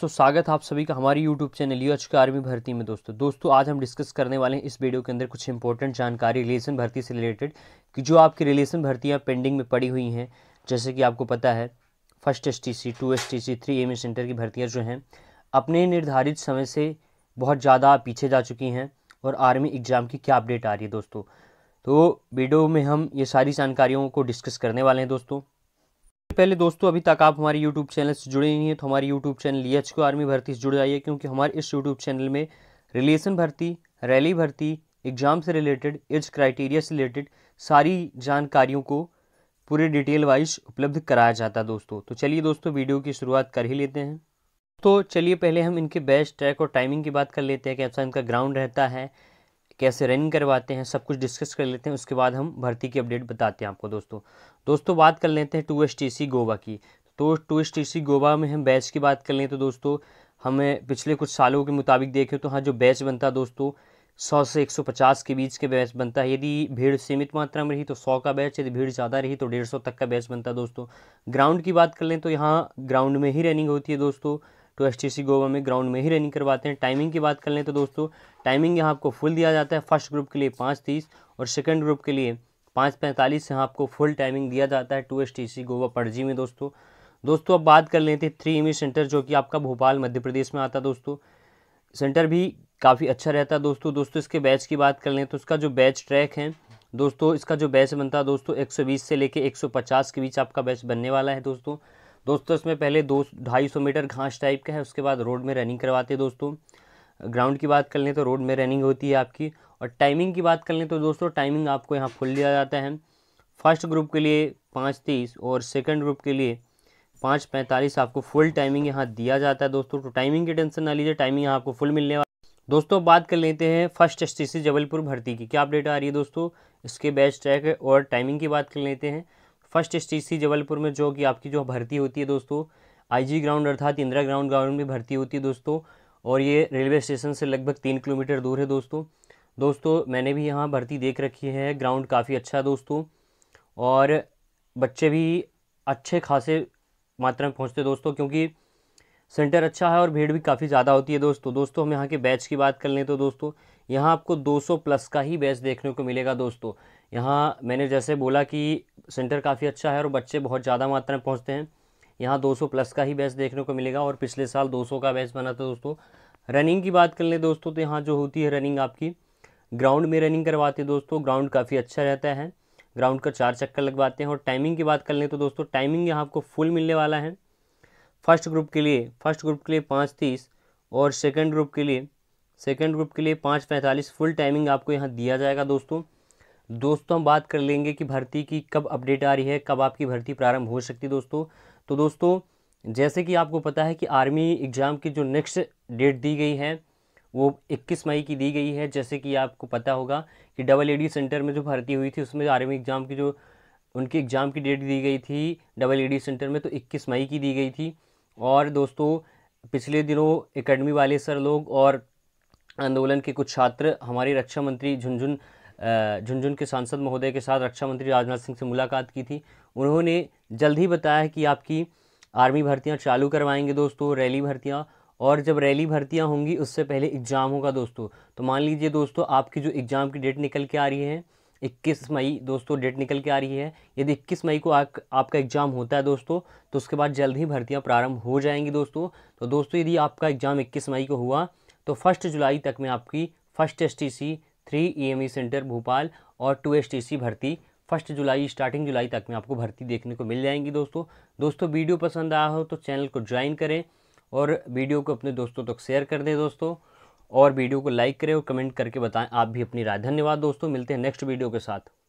सो so, स्वागत आप सभी का हमारी YouTube channel U K army भर्ती में दोस्तों दोस्तों आज हम डिस्कस करने वाले हैं इस वीडियो के अंदर कुछ इंपॉर्टेंट जानकारी रिलेशन भर्ती से रिलेटेड कि जो आपकी रिलेशन भर्तियाँ पेंडिंग में पड़ी हुई हैं जैसे कि आपको पता है first S T C two S T C three M centre की भर्तियाँ जो हैं अपने निर्धारित समय से बहुत ज़्यादा पीछे जा चुकी हैं और आर्मी एग्ज़ाम की क्या अपडेट आ रही है दोस्तों तो वीडियो में हम ये सारी जानकारियों को डिस्कस करने वाले हैं दोस्तों पहले दोस्तों अभी तक आप हमारे यूट्यूब चैनल से जुड़े नहीं हैं तो हमारे YouTube channel E H army भर्ती से जुड़ जाइए क्योंकि हमारे इस यूट्यूब चैनल में रिलेशन भर्ती रैली भर्ती एग्ज़ाम से रिलेटेड एज क्राइटेरिया से रिलेटेड सारी जानकारियों को पूरे डिटेल वाइज उपलब्ध कराया जाता है दोस्तों तो चलिए दोस्तों वीडियो की शुरुआत कर ही लेते हैं तो चलिए पहले हम इनके बेस्ट ट्रैक और टाइमिंग की बात कर लेते हैं कैसा इनका ग्राउंड रहता है कैसे रनिंग करवाते हैं सब कुछ डिस्कस कर लेते हैं उसके बाद हम भर्ती की अपडेट बताते हैं आपको दोस्तों दोस्तों बात कर लेते हैं टू एस सी गोवा की तो टू एस सी गोवा में हम बैच की बात कर लें तो दोस्तों हमें पिछले कुछ सालों के मुताबिक देखें तो हाँ जो बैच बनता है दोस्तों सौ से एक सौ पचास के बीच के बैच बनता है यदि भीड़ सीमित मात्रा में रही तो सौ का बैच यदि भीड़ ज़्यादा रही तो डेढ़ सौ तक का बैच बनता है दोस्तों ग्राउंड की बात कर लें तो यहाँ ग्राउंड में ही रनिंग होती है दोस्तों तो एस टी गोवा में ग्राउंड में ही रनिंग करवाते हैं टाइमिंग की बात कर लें तो दोस्तों टाइमिंग यहाँ आपको फुल दिया जाता है फर्स्ट ग्रुप के लिए पाँच तीस और सेकेंड ग्रुप के लिए पाँच पैंतालीस यहाँ आपको फुल टाइमिंग दिया जाता है two S T Goa Panaji में दोस्तों दोस्तों अब बात कर लेते हैं थ्री एम सेंटर जो कि आपका भोपाल मध्य प्रदेश में आता है दोस्तों सेंटर भी काफ़ी अच्छा रहता है दोस्तों दोस्तों इसके बैच की बात कर लें तो इसका जो बैच ट्रैक है दोस्तों इसका जो बैच बनता है दोस्तों 120 से लेके 150 के बीच आपका बैच बनने वाला है दोस्तों दोस्तों इसमें पहले दो ढाई सौ मीटर घास टाइप का है उसके बाद रोड में रनिंग करवाते हैं दोस्तों ग्राउंड की बात कर लें तो रोड में रनिंग होती है आपकी और टाइमिंग की बात कर लें तो दोस्तों टाइमिंग आपको यहाँ फुल दिया जाता है फर्स्ट ग्रुप के लिए पाँच तीस और सेकेंड ग्रुप के लिए पाँच पैंतालीस आपको फुल टाइमिंग यहाँ दिया जाता है दोस्तों तो टाइमिंग की टेंशन ना लीजिए टाइमिंग यहाँ आपको फुल मिलने वाला दोस्तों बात कर लेते हैं फर्स्ट एस जबलपुर भर्ती की क्या अपडेट आ रही है दोस्तों इसके बेस्ट ट्रैक और टाइमिंग की बात कर लेते हैं फर्स्ट स्टेज थी जबलपुर में जो कि आपकी जो भर्ती होती है दोस्तों आईजी ग्राउंड अर्थात इंदिरा ग्राउंड ग्राउंड में भर्ती होती है दोस्तों और ये रेलवे स्टेशन से लगभग तीन किलोमीटर दूर है दोस्तों दोस्तों मैंने भी यहाँ भर्ती देख रखी है ग्राउंड काफ़ी अच्छा है दोस्तों और बच्चे भी अच्छे खासे मात्रा में पहुँचते दोस्तों क्योंकि सेंटर अच्छा है और भीड़ भी काफ़ी ज़्यादा होती है दोस्तों दोस्तों हम यहाँ के बैच की बात कर लें तो दोस्तों यहाँ आपको 200 प्लस का ही बैच देखने को मिलेगा दोस्तों यहाँ मैंने जैसे बोला कि सेंटर काफ़ी अच्छा है और बच्चे बहुत ज़्यादा मात्रा में पहुँचते हैं यहाँ 200 प्लस का ही बैच देखने को मिलेगा और पिछले साल 200 का बैच बना था दोस्तों रनिंग की बात कर लें दोस्तों तो यहाँ जो होती है रनिंग आपकी ग्राउंड में रनिंग करवाते हैं दोस्तों ग्राउंड काफ़ी अच्छा रहता है ग्राउंड का चार चक्कर लगवाते हैं और टाइमिंग की बात कर लें तो दोस्तों टाइमिंग यहाँ आपको फुल मिलने वाला है फर्स्ट ग्रुप के लिए फर्स्ट ग्रुप के लिए पाँच तीस और सेकेंड ग्रुप के लिए सेकेंड ग्रुप के लिए पाँच पैंतालीस फुल टाइमिंग आपको यहाँ दिया जाएगा दोस्तों दोस्तों हम बात कर लेंगे कि भर्ती की कब अपडेट आ रही है कब आपकी भर्ती प्रारंभ हो सकती है दोस्तों तो दोस्तों जैसे कि आपको पता है कि आर्मी एग्ज़ाम की जो नेक्स्ट डेट दी गई है वो 21 मई की दी गई है जैसे कि आपको पता होगा कि डबल ए सेंटर में जो भर्ती हुई थी उसमें आर्मी एग्ज़ाम की जो उनके एग्ज़ाम की डेट दी गई थी डबल ए सेंटर में तो 21 मई की दी गई थी और दोस्तों पिछले दिनों एकेडमी वाले सर लोग और आंदोलन के कुछ छात्र हमारे रक्षा मंत्री झुनझुन झुंझुन के सांसद महोदय के साथ रक्षा मंत्री राजनाथ सिंह से मुलाकात की थी उन्होंने जल्द ही बताया कि आपकी आर्मी भर्तियाँ चालू करवाएंगे दोस्तों रैली भर्तियाँ और जब रैली भर्तियाँ होंगी उससे पहले एग्ज़ाम होगा दोस्तों तो मान लीजिए दोस्तों आपकी जो एग्ज़ाम की डेट निकल के आ रही है इक्कीस मई दोस्तों डेट निकल के आ रही है यदि इक्कीस मई को आ, आपका एग्ज़ाम होता है दोस्तों तो उसके बाद जल्द ही भर्तियाँ प्रारंभ हो जाएंगी दोस्तों तो दोस्तों यदि आपका एग्ज़ाम इक्कीस मई को हुआ तो फर्स्ट जुलाई तक में आपकी first S T C three E centre Bhopal और टू सी भर्ती फर्स्ट जुलाई स्टार्टिंग जुलाई तक में आपको भर्ती देखने को मिल जाएंगी दोस्तों दोस्तों वीडियो पसंद आया हो तो चैनल को ज्वाइन करें और वीडियो को अपने दोस्तों तक शेयर कर दें दोस्तों और वीडियो को लाइक करें और कमेंट करके बताएं आप भी अपनी राय धन्यवाद दोस्तों मिलते हैं नेक्स्ट वीडियो के साथ